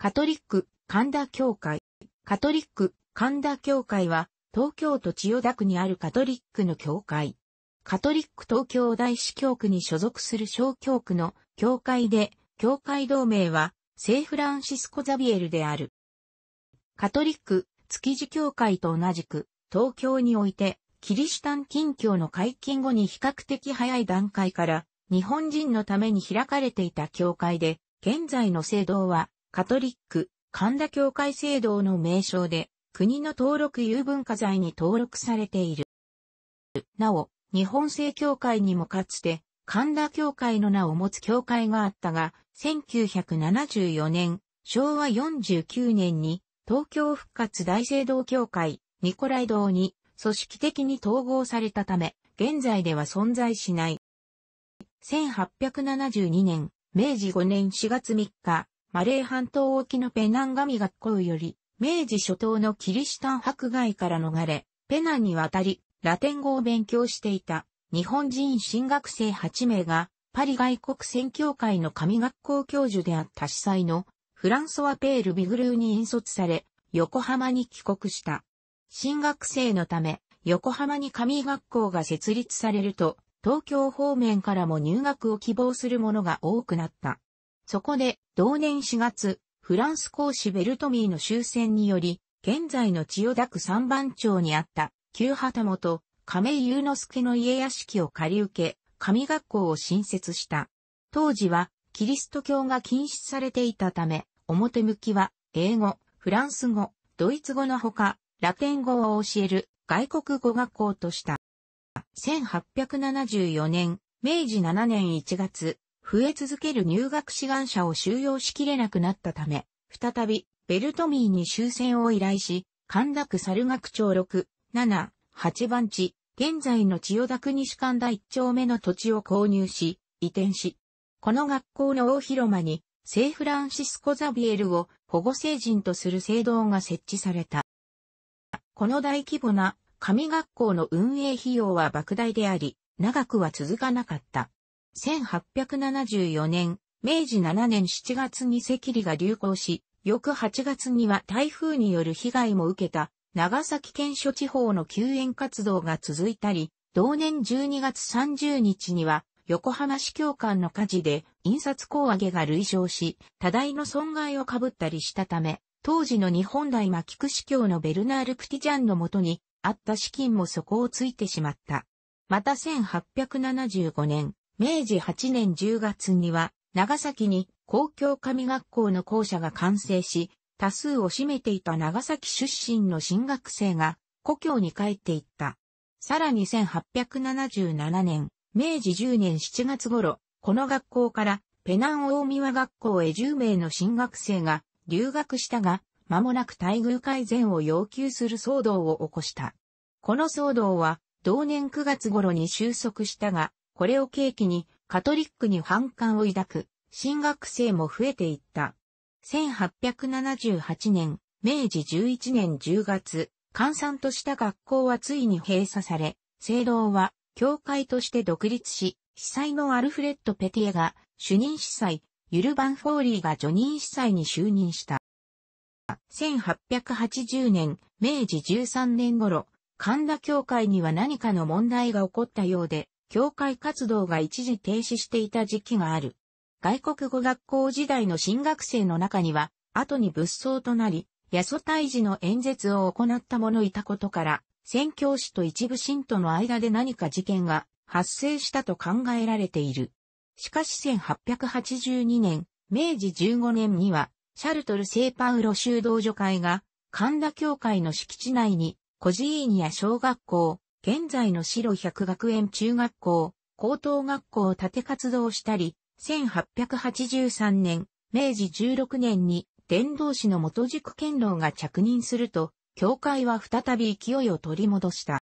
カトリック神田教会。カトリック神田教会は東京都千代田区にあるカトリックの教会。カトリック東京大司教区に所属する小教区の教会で、教会同盟は聖フランシスコ・ザビエルである。カトリック築地教会と同じく東京においてキリシタン近況の解禁後に比較的早い段階から日本人のために開かれていた教会で、現在の制度はカトリック、神田教会制度の名称で、国の登録有文化財に登録されている。なお、日本正教会にもかつて、神田教会の名を持つ教会があったが、1974年、昭和49年に、東京復活大聖堂教会、ニコライ堂に、組織的に統合されたため、現在では存在しない。1872年、明治5年4月3日、マレー半島沖のペナン神学校より、明治初頭のキリシタン迫害から逃れ、ペナンに渡り、ラテン語を勉強していた日本人新学生8名が、パリ外国宣教会の神学校教授であった司祭のフランソワ・ペール・ビグルーに引率され、横浜に帰国した。新学生のため、横浜に神学校が設立されると、東京方面からも入学を希望する者が多くなった。そこで、同年4月、フランス公使ベルトミーの終戦により、現在の千代田区三番町にあった旧旗本、亀井祐之助の家屋敷を借り受け、神学校を新設した。当時は、キリスト教が禁止されていたため、表向きは、英語、フランス語、ドイツ語のほか、ラテン語を教える外国語学校とした。1874年、明治7年1月、増え続ける入学志願者を収容しきれなくなったため、再び、ベルトミーに終戦を依頼し、神田区猿学町6、7、8番地、現在の千代田区西神田1丁目の土地を購入し、移転し、この学校の大広間に、聖フランシスコ・ザビエルを保護成人とする聖堂が設置された。この大規模な神学校の運営費用は莫大であり、長くは続かなかった。1874年、明治7年7月に赤痢が流行し、翌8月には台風による被害も受けた長崎県諸地方の救援活動が続いたり、同年12月30日には横浜市教官の火事で印刷工上げが累乗し、多大の損害を被ったりしたため、当時の日本大牧区市教のベルナール・プティジャンのもとにあった資金も底をついてしまった。また1875年、明治8年10月には、長崎に公共神学校の校舎が完成し、多数を占めていた長崎出身の新学生が故郷に帰っていった。さらに1877年、明治10年7月頃、この学校からペナン大宮学校へ10名の新学生が留学したが、間もなく待遇改善を要求する騒動を起こした。この騒動は、同年9月頃に収束したが、これを契機にカトリックに反感を抱く新学生も増えていった。1878年、明治11年10月、閑散とした学校はついに閉鎖され、聖堂は教会として独立し、司祭のアルフレッド・ペティエが主任司祭、ユル・バンフォーリーが助任司祭に就任した。1880年、明治13年頃、神田教会には何かの問題が起こったようで、教会活動が一時停止していた時期がある。外国語学校時代の新学生の中には、後に仏僧となり、野祖大寺の演説を行った者いたことから、宣教師と一部信徒の間で何か事件が発生したと考えられている。しかし1882年、明治15年には、シャルトル・セーパウロ修道女会が、神田教会の敷地内に、孤児院や小学校、現在の白百学園中学校、高等学校を建て活動したり、1883年、明治16年に伝道師の元軸堅牢が着任すると、教会は再び勢いを取り戻した。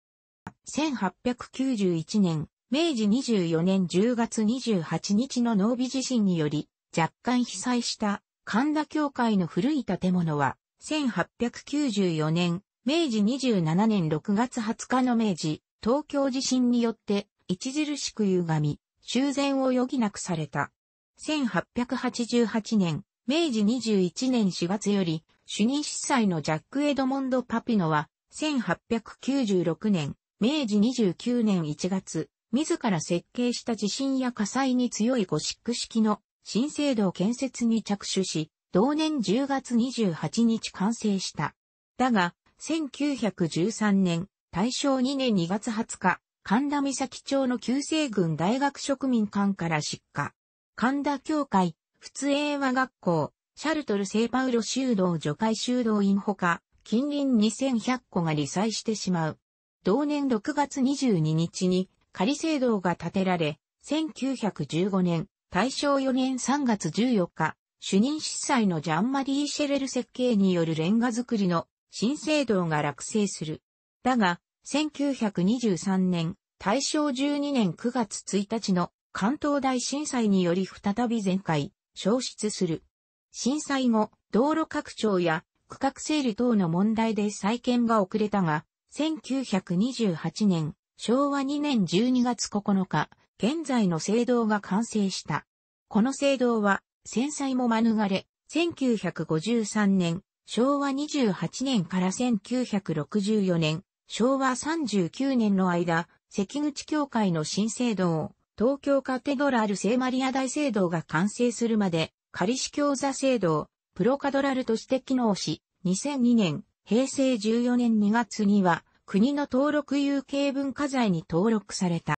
1891年、明治24年10月28日の濃尾地震により、若干被災した神田教会の古い建物は、1894年明治27年6月20日の明治、東京地震によって、著しく歪み、修繕を余儀なくされた。1888年、明治21年4月より、主任司祭のジャック・エドモンド・パピノは、1896年、明治29年1月、自ら設計した地震や火災に強いゴシック式の新制度建設に着手し、同年10月28日完成した。だが、1913年、大正2年2月20日、神田岬町の旧西軍大学植民館から出火。神田教会、仏英和学校、シャルトル聖パウロ修道除会修道院ほか、近隣2100個が理災してしまう。同年6月22日に仮聖堂が建てられ、1915年、大正4年3月14日、主任司祭のジャンマリー・シェレル設計によるレンガ造りの新制堂が落成する。だが、1923年、大正12年9月1日の関東大震災により再び全壊、消失する。震災後、道路拡張や区画整理等の問題で再建が遅れたが、1928年、昭和2年12月9日、現在の聖堂が完成した。この聖堂は、戦災も免れ、1953年、昭和28年から1964年、昭和39年の間、関口教会の新聖堂、東京カテドラル聖マリア大聖堂が完成するまで、仮司教座聖堂、プロカドラルとして機能し、2002年、平成14年2月には、国の登録有形文化財に登録された。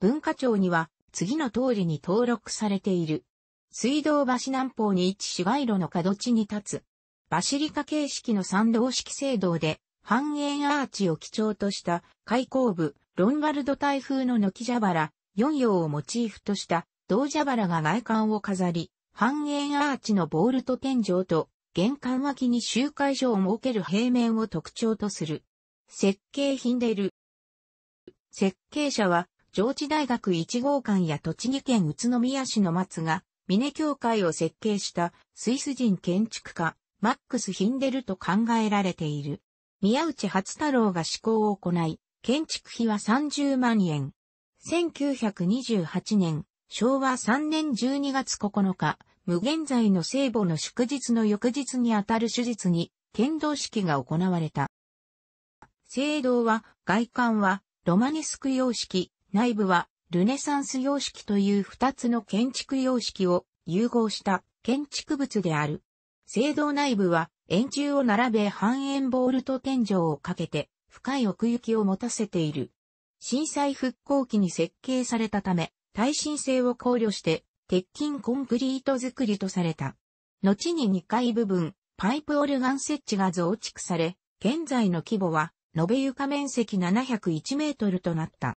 文化庁には、次の通りに登録されている。水道橋南方に位置し街路の角地に立つ。バシリカ形式の三道式聖堂で、半円アーチを基調とした開口部、ロンバルド台風の軒蛇腹、四葉をモチーフとした銅蛇腹が外観を飾り、半円アーチのボールと天井と、玄関脇に集会所を設ける平面を特徴とする。設計品でる。設計者は、上智大学1号館や栃木県宇都宮市の松が、峰教会を設計したスイス人建築家、マックス・ヒンデルと考えられている。宮内初太郎が施工を行い、建築費は30万円。1928年、昭和3年12月9日、無限在の聖母の祝日の翌日にあたる手術に、剣道式が行われた。聖堂は、外観は、ロマネスク様式、内部は、ルネサンス様式という二つの建築様式を融合した建築物である。聖堂内部は円柱を並べ半円ボールと天井をかけて深い奥行きを持たせている。震災復興期に設計されたため、耐震性を考慮して鉄筋コンクリート作りとされた。後に2階部分、パイプオルガン設置が増築され、現在の規模は、延べ床面積701メートルとなった。